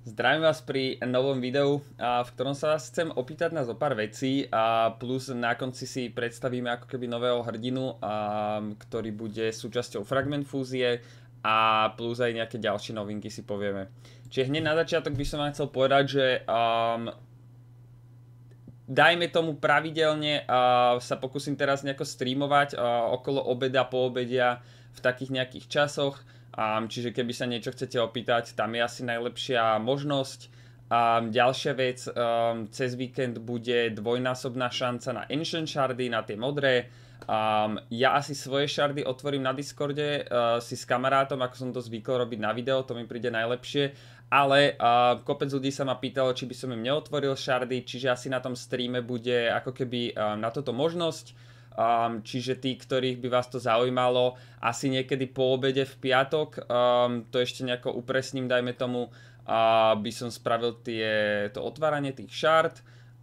Zdravím vás pri novom videu, v ktorom sa vás chcem opýtať na zo pár vecí a plus na konci si predstavíme ako keby nového hrdinu, ktorý bude súčasťou Fragment Fúzie a plus aj nejaké ďalšie novinky si povieme. Čiže hneď na začiatok by som vám chcel povedať, že dajme tomu pravidelne uh, sa pokúsim teraz nejako streamovať uh, okolo obeda, po obedia v takých nejakých časoch. Um, čiže keby sa niečo chcete opýtať, tam je asi najlepšia možnosť. Um, ďalšia vec, um, cez víkend bude dvojnásobná šanca na Ancient Shardy, na tie modré. Um, ja asi svoje šardy otvorím na Discorde uh, si s kamarátom, ako som to zvykol robiť na video, to mi príde najlepšie. Ale uh, kopec ľudí sa ma pýtalo, či by som im neotvoril šardy, čiže asi na tom streame bude ako keby uh, na toto možnosť. Um, čiže tí, ktorých by vás to zaujímalo, asi niekedy po obede v piatok, um, to ešte nejako upresním, dajme tomu, uh, by som spravil tie, to otváranie tých šard.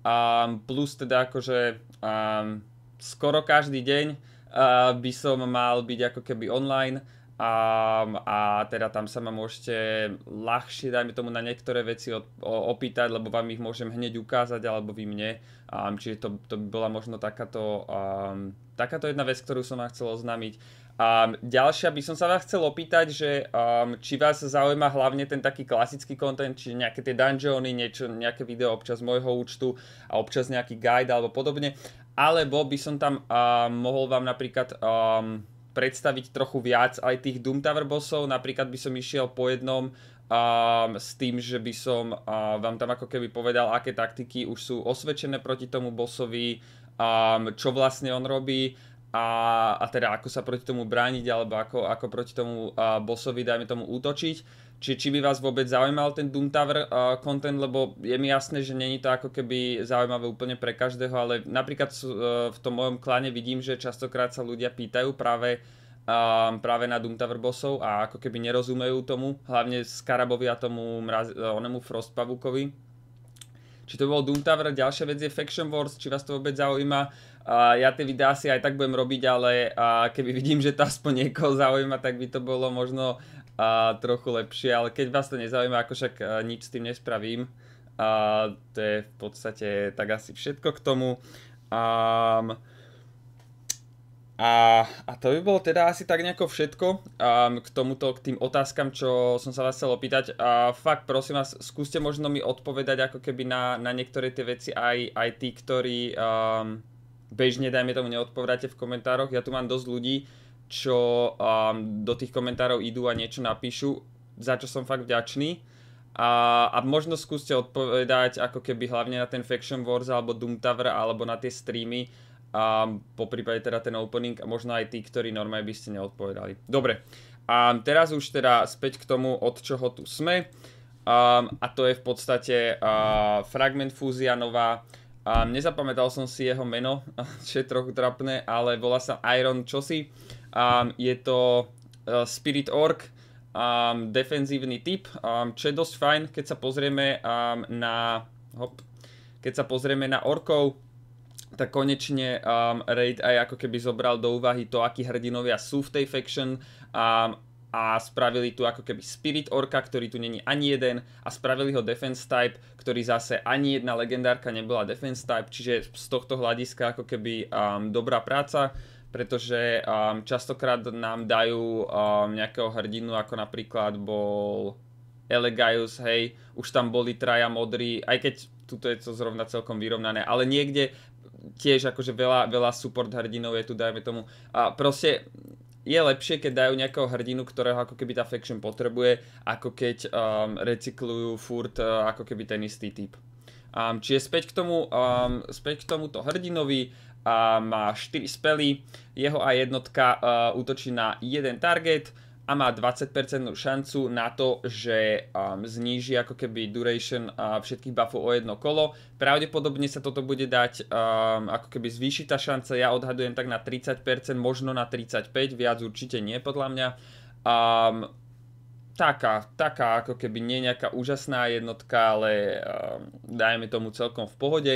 Um, plus teda akože... Um, skoro každý deň uh, by som mal byť ako keby online um, a teda tam sa ma môžete ľahšie, dajme tomu, na niektoré veci od, o, opýtať, lebo vám ich môžem hneď ukázať, alebo vy mne. Um, čiže to, to by bola možno takáto, um, takáto jedna vec, ktorú som vám chcel oznámiť. Um, ďalšia by som sa vás chcel opýtať, že um, či vás zaujíma hlavne ten taký klasický content, či nejaké tie dungeony, niečo, nejaké video občas môjho účtu a občas nejaký guide alebo podobne, alebo by som tam uh, mohol vám napríklad um, predstaviť trochu viac aj tých Doom Tower bossov. Napríklad by som išiel po jednom um, s tým, že by som uh, vám tam ako keby povedal, aké taktiky už sú osvedčené proti tomu bossovi, um, čo vlastne on robí a, a teda ako sa proti tomu brániť alebo ako, ako proti tomu uh, bossovi, dajme tomu, útočiť či, či by vás vôbec zaujímal ten Doom Tower uh, content, lebo je mi jasné, že není to ako keby zaujímavé úplne pre každého, ale napríklad uh, v tom mojom klane vidím, že častokrát sa ľudia pýtajú práve um, práve na Doom Tower bossov a ako keby nerozumejú tomu, hlavne Karabovi a tomu mraz, uh, onemu Pavukovi. Či to bol Doom Tower, ďalšia vec je Faction Wars, či vás to vôbec zaujíma. Uh, ja tie videá si aj tak budem robiť, ale uh, keby vidím, že to aspoň niekoho zaujíma, tak by to bolo možno a trochu lepšie, ale keď vás to nezaujíma, ako však e, nič s tým nespravím, a to je v podstate tak asi všetko k tomu. A, a, a to by bolo teda asi tak nejako všetko a, k tomuto, k tým otázkam, čo som sa vás chcel opýtať. A fakt, prosím vás, skúste možno mi odpovedať ako keby na, na niektoré tie veci aj, aj tí, ktorí um, bežne, dajme tomu, neodpovedáte v komentároch. Ja tu mám dosť ľudí, čo um, do tých komentárov idú a niečo napíšu, za čo som fakt vďačný. A, a možno skúste odpovedať ako keby hlavne na ten Faction Wars alebo Doom Tower alebo na tie streamy a po prípade teda ten opening a možno aj tí, ktorí normálne by ste neodpovedali. Dobre, a teraz už teda späť k tomu, od čoho tu sme. Um, a to je v podstate uh, fragment Fúzianova. Um, nezapamätal som si jeho meno, čo je trochu trapné, ale volá sa Iron čosi. Um, je to uh, e, Spirit Org, um, defenzívny typ, um, čo je dosť fajn, keď sa pozrieme um, na... Hop, keď sa pozrieme na orkov, tak konečne um, Raid aj ako keby zobral do úvahy to, akí hrdinovia sú v tej faction um, a spravili tu ako keby Spirit Orka, ktorý tu není ani jeden a spravili ho Defense Type, ktorý zase ani jedna legendárka nebola Defense Type, čiže z tohto hľadiska ako keby um, dobrá práca pretože um, častokrát nám dajú um, nejakého hrdinu, ako napríklad bol Elegaius, hej, už tam boli traja modrí, aj keď tuto je to zrovna celkom vyrovnané, ale niekde tiež akože veľa, veľa support hrdinov je tu, dajme tomu. A proste je lepšie, keď dajú nejakého hrdinu, ktorého ako keby tá faction potrebuje, ako keď um, recyklujú furt uh, ako keby ten istý typ. Um, čiže späť k, tomu, um, späť k tomuto hrdinovi, a má 4 spely, jeho A jednotka uh, útočí na jeden target a má 20% šancu na to, že um, zníži ako keby duration uh, všetkých buffov o jedno kolo. Pravdepodobne sa toto bude dať um, ako keby zvýšiť tá šanca, ja odhadujem tak na 30%, možno na 35%, viac určite nie podľa mňa. Um, taká, taká ako keby nie nejaká úžasná jednotka, ale um, dajme tomu celkom v pohode.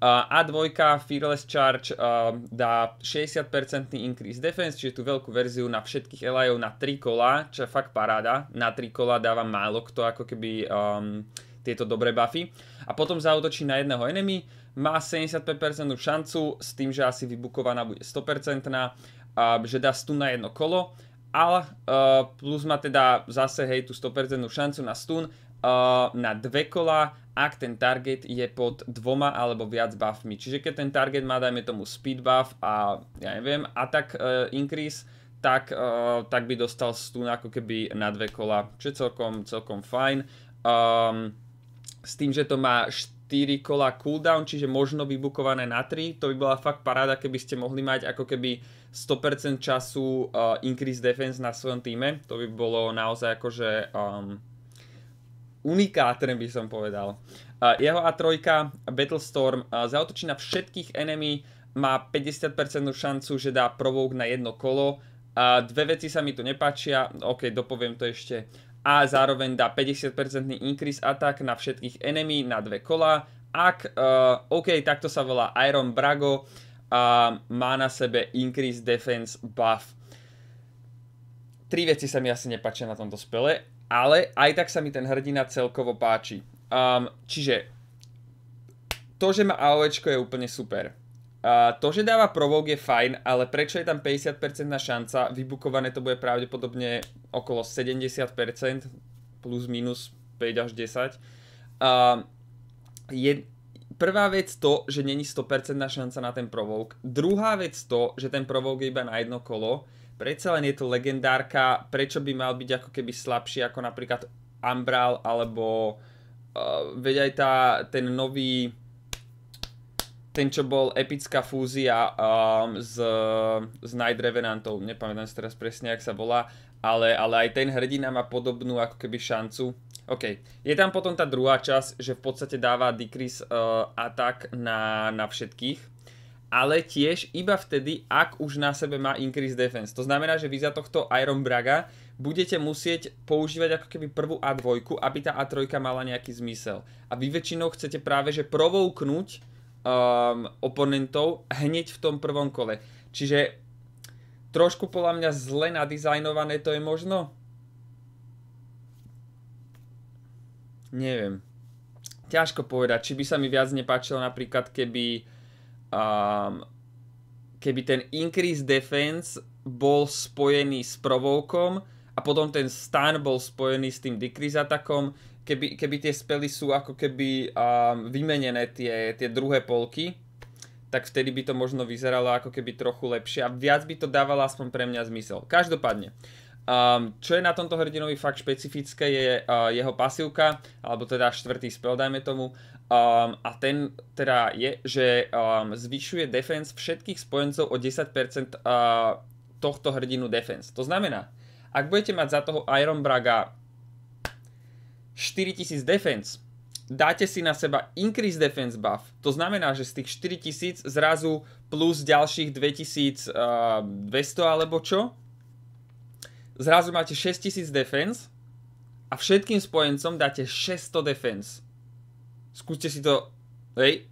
A2 Fearless Charge um, dá 60% increase defense, čiže tú veľkú verziu na všetkých elajov na 3 kola, čo je fakt paráda. Na 3 kola dáva málo kto ako keby um, tieto dobré buffy. A potom zautočí na jedného enemy, má 75% šancu s tým, že asi vybukovaná bude 100%, a že dá stun na jedno kolo Al uh, eh, plus má teda zase hej tú 100% šancu na stun uh, na dve kola, ak ten target je pod dvoma alebo viac buffmi. Čiže keď ten target má dajme tomu speed buff a ja neviem, attack uh, eh, increase, tak, uh, tak by dostal stun ako keby na dve kola, čo je celkom, celkom fajn. Um, s tým, že to má 4 kola cooldown, čiže možno vybukované na 3, to by bola fakt paráda, keby ste mohli mať ako keby 100% času uh, increase defense na svojom týme. To by bolo naozaj akože um, unikátne by som povedal. Uh, jeho A3 Battlestorm uh, zautočí na všetkých enemy, má 50% šancu, že dá provok na jedno kolo. Uh, dve veci sa mi tu nepáčia, ok, dopoviem to ešte. A zároveň dá 50% increase attack na všetkých enemy na dve kola. Ak, uh, ok, takto sa volá Iron Brago, uh, a má na sebe Increase Defense Buff. Tri veci sa mi asi nepáčia na tomto spele, ale aj tak sa mi ten hrdina celkovo páči. Um, čiže to, že má AOEčko je úplne super. Uh, to, že dáva provok je fajn, ale prečo je tam 50% šanca, vybukované to bude pravdepodobne okolo 70%, plus minus 5 až 10. Uh, je, prvá vec to, že není 100% šanca na ten provok. Druhá vec to, že ten provok je iba na jedno kolo. Predsa len je to legendárka, prečo by mal byť ako keby slabší ako napríklad Umbral alebo uh, veď aj tá, ten nový ten, čo bol epická fúzia um, s, s Night Revenantov, nepamätám si teraz presne, jak sa volá, ale, ale aj ten hrdina má podobnú ako keby šancu. OK, je tam potom tá druhá časť, že v podstate dáva decrease uh, atak na, na všetkých, ale tiež iba vtedy, ak už na sebe má increase defense. To znamená, že vy za tohto Iron Braga budete musieť používať ako keby prvú A2, aby tá A3 mala nejaký zmysel. A vy väčšinou chcete práve že provouknúť um, oponentov hneď v tom prvom kole. Čiže trošku podľa mňa zle nadizajnované to je možno. Neviem. Ťažko povedať, či by sa mi viac nepáčilo napríklad, keby um, keby ten increase defense bol spojený s provokom a potom ten stun bol spojený s tým decrease atakom, keby, keby tie spely sú ako keby um, vymenené tie, tie druhé polky, tak vtedy by to možno vyzeralo ako keby trochu lepšie a viac by to dávalo aspoň pre mňa zmysel. Každopádne, um, čo je na tomto hrdinovi fakt špecifické je uh, jeho pasívka, alebo teda štvrtý spel, dajme tomu, um, a ten teda je, že um, zvyšuje defense všetkých spojencov o 10% uh, tohto hrdinu defense. To znamená, ak budete mať za toho Iron Braga 4000 defense, dáte si na seba increase defense buff, to znamená, že z tých 4000 zrazu plus ďalších 2200 eh, alebo čo, zrazu máte 6000 defense a všetkým spojencom dáte 600 defense. Skúste si to, hej,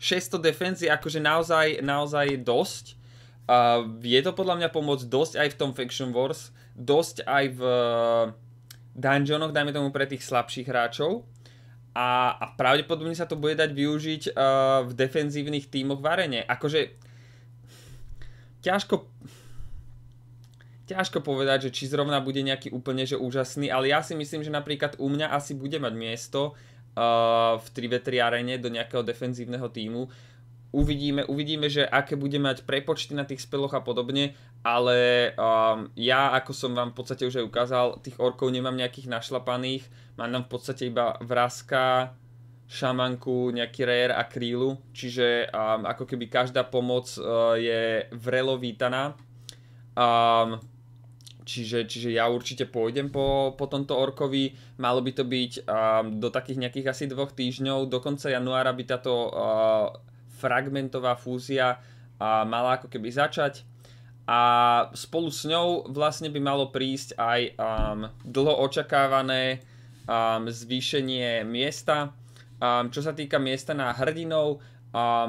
600 defense je akože naozaj, naozaj dosť. Uh, je to podľa mňa pomoc dosť aj v tom Faction Wars, dosť aj v... Uh, dungeonoch, dajme tomu pre tých slabších hráčov. A, a pravdepodobne sa to bude dať využiť uh, v defenzívnych tímoch v arene. Akože ťažko ťažko povedať, že či zrovna bude nejaký úplne že úžasný, ale ja si myslím, že napríklad u mňa asi bude mať miesto uh, v 3v3 arene do nejakého defenzívneho týmu, uvidíme, uvidíme, že aké bude mať prepočty na tých speloch a podobne, ale um, ja, ako som vám v podstate už aj ukázal, tých orkov nemám nejakých našlapaných, mám tam v podstate iba vrázka, šamanku, nejaký rare a krílu, čiže um, ako keby každá pomoc uh, je vrelo vítaná. Um, Čiže, čiže ja určite pôjdem po, po tomto orkovi. Malo by to byť um, do takých nejakých asi dvoch týždňov. Do konca januára by táto uh, fragmentová fúzia a mala ako keby začať a spolu s ňou vlastne by malo prísť aj um, dlho očakávané um, zvýšenie miesta. Um, čo sa týka miesta na hrdinov, um,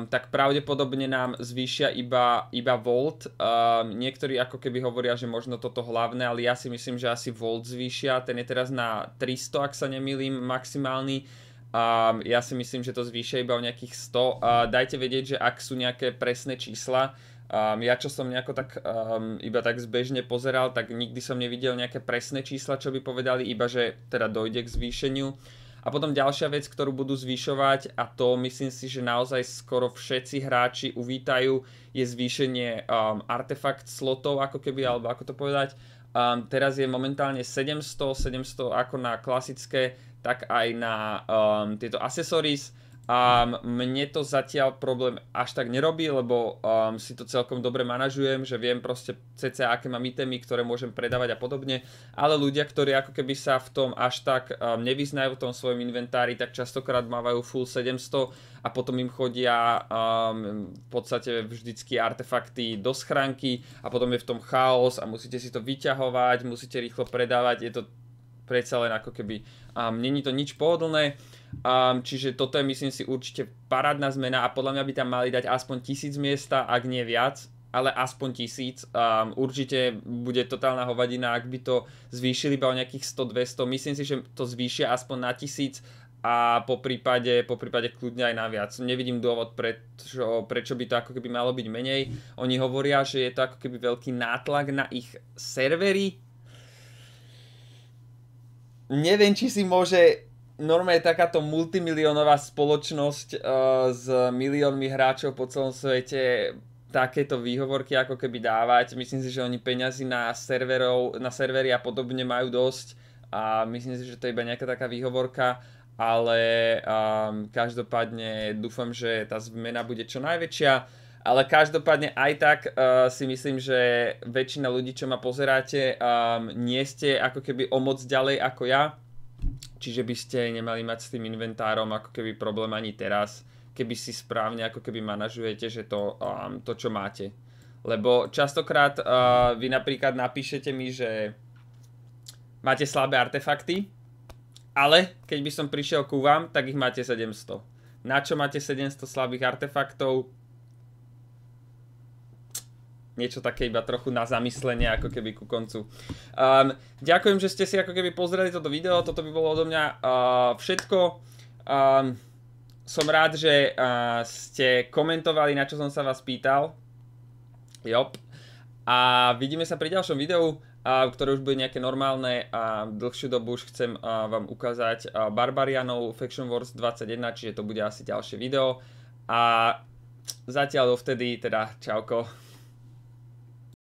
tak pravdepodobne nám zvýšia iba, iba Volt. Um, niektorí ako keby hovoria, že možno toto hlavné, ale ja si myslím, že asi Volt zvýšia. Ten je teraz na 300, ak sa nemýlim, maximálny a ja si myslím, že to zvýšia iba o nejakých 100. A dajte vedieť, že ak sú nejaké presné čísla, Um, ja čo som nejako tak, um, iba tak zbežne pozeral, tak nikdy som nevidel nejaké presné čísla, čo by povedali, iba že teda dojde k zvýšeniu. A potom ďalšia vec, ktorú budú zvyšovať, a to myslím si, že naozaj skoro všetci hráči uvítajú, je zvýšenie um, artefakt slotov, ako keby, alebo ako to povedať, Um, teraz je momentálne 700, 700 ako na klasické, tak aj na um, tieto accessories a mne to zatiaľ problém až tak nerobí, lebo um, si to celkom dobre manažujem, že viem proste cca aké mám itemy, ktoré môžem predávať a podobne, ale ľudia, ktorí ako keby sa v tom až tak um, nevyznajú v tom svojom inventári, tak častokrát mávajú full 700 a potom im chodia um, v podstate vždycky artefakty do schránky a potom je v tom chaos a musíte si to vyťahovať, musíte rýchlo predávať, je to predsa len ako keby um, není to nič pohodlné. Um, čiže toto je myslím si určite parádna zmena a podľa mňa by tam mali dať aspoň tisíc miesta, ak nie viac, ale aspoň tisíc. Um, určite bude totálna hovadina, ak by to zvýšili iba o nejakých 100-200. Myslím si, že to zvýšia aspoň na tisíc a po prípade, po prípade kľudne aj naviac. Nevidím dôvod, prečo, prečo by to ako keby malo byť menej. Oni hovoria, že je to ako keby veľký nátlak na ich servery, neviem, či si môže normálne takáto multimilionová spoločnosť uh, s miliónmi hráčov po celom svete takéto výhovorky ako keby dávať. Myslím si, že oni peňazí na, serverov, na servery a podobne majú dosť a myslím si, že to je iba nejaká taká výhovorka, ale um, každopádne dúfam, že tá zmena bude čo najväčšia. Ale každopádne aj tak uh, si myslím, že väčšina ľudí, čo ma pozeráte, um, nie ste ako keby o moc ďalej ako ja. Čiže by ste nemali mať s tým inventárom ako keby problém ani teraz, keby si správne ako keby manažujete, že to, um, to čo máte. Lebo častokrát uh, vy napríklad napíšete mi, že máte slabé artefakty, ale keď by som prišiel ku vám, tak ich máte 700. Na čo máte 700 slabých artefaktov, niečo také iba trochu na zamyslenie ako keby ku koncu. Um, ďakujem, že ste si ako keby pozreli toto video, toto by bolo odo mňa uh, všetko. Um, som rád, že uh, ste komentovali, na čo som sa vás pýtal. Jop. A vidíme sa pri ďalšom videu, uh, ktoré už bude nejaké normálne a dlhšiu dobu už chcem uh, vám ukázať uh, Barbarianov Faction Wars 21, čiže to bude asi ďalšie video. A zatiaľ dovtedy, teda čauko.